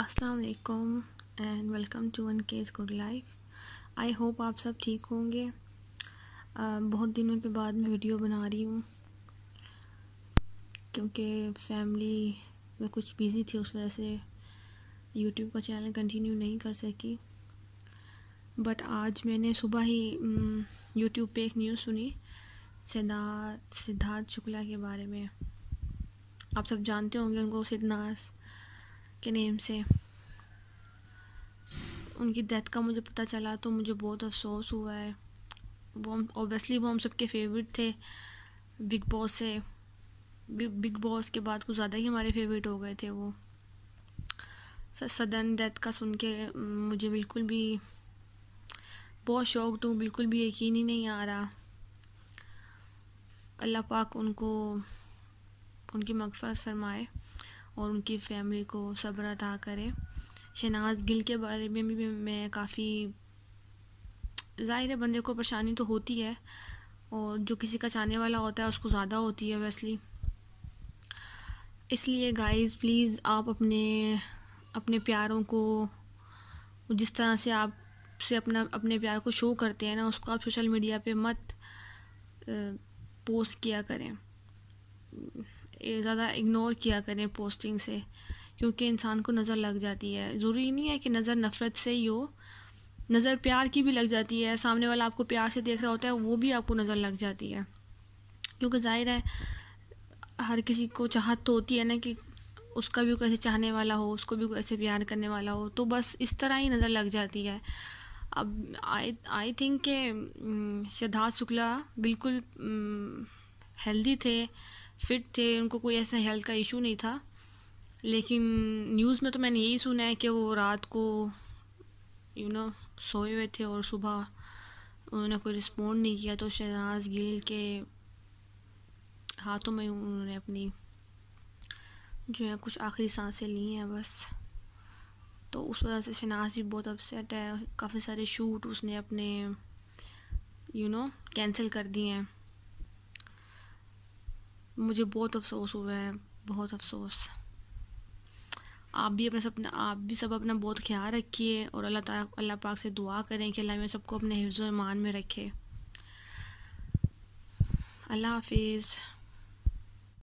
अस्सलाम वालेकुम and welcome to one case good life I hope आप सब ठीक होंगे बहुत दिनों के बाद मैं वीडियो बना रही हूँ क्योंकि फैमिली में कुछ बिज़ी थी उस वजह से यूट्यूब का चैनल कंटिन्यू नहीं कर सकी बट आज मैंने सुबह ही यूट्यूब पे एक न्यूज़ सुनी सिद्धार्थ सिद्धार्थ शुक्ला के बारे में आप सब जानते होंगे उनको सिद्धनाथ के नेम से उनकी डेथ का मुझे पता चला तो मुझे बहुत अफसोस हुआ है वो हम ओबियसली वो हम सबके फेवरेट थे बिग बॉस से बिग बॉस के बाद कुछ ज़्यादा ही हमारे फेवरेट हो गए थे वो सदन डेथ का सुन के मुझे बिल्कुल भी बहुत शौक हूँ बिल्कुल भी यकीन ही नहीं आ रहा अल्लाह पाक उनको उनकी मकफरत फरमाए और उनकी फैमिली को सब्र अदा करे शहनाज गिल के बारे में भी मैं काफ़ी ज़ाहिर है बंदे को परेशानी तो होती है और जो किसी का चाहने वाला होता है उसको ज़्यादा होती है वैसली इसलिए गाइस प्लीज़ आप अपने अपने प्यारों को जिस तरह से आप से अपना अपने प्यार को शो करते हैं ना उसको आप सोशल मीडिया पे मत पोस्ट किया करें ज़्यादा इग्नोर किया करें पोस्टिंग से क्योंकि इंसान को नज़र लग जाती है ज़रूरी नहीं है कि नज़र नफ़रत से ही हो नज़र प्यार की भी लग जाती है सामने वाला आपको प्यार से देख रहा होता है वो भी आपको नज़र लग जाती है क्योंकि जाहिर है हर किसी को चाहत तो होती है ना कि उसका भी कैसे चाहने वाला हो उसको भी कैसे प्यार करने वाला हो तो बस इस तरह ही नज़र लग जाती है अब आई आई थिंक के श्रद्धा शुक्ला बिल्कुल हेल्दी थे फिट थे उनको कोई ऐसा हेल्थ का इशू नहीं था लेकिन न्यूज़ में तो मैंने यही सुना है कि वो रात को यू नो सोए हुए थे और सुबह उन्होंने कोई रिस्पोंड नहीं किया तो शहनाज गिल के हाथों में उन्होंने अपनी जो है कुछ आखिरी सांसें ली हैं बस तो उस वजह से शहनाज भी बहुत अपसेट है काफ़ी सारे शूट उसने अपने यू नो कैंसिल कर दिए हैं मुझे बहुत अफसोस हुआ है बहुत अफसोस आप भी अपने सपना आप भी सब अपना बहुत ख्याल रखिए और अल्लाह ताला अल्लाह पाक से दुआ करें कि अल्लाह सबको अपने हिफ्ज़ ईमान में रखे अल्लाह हाफिज़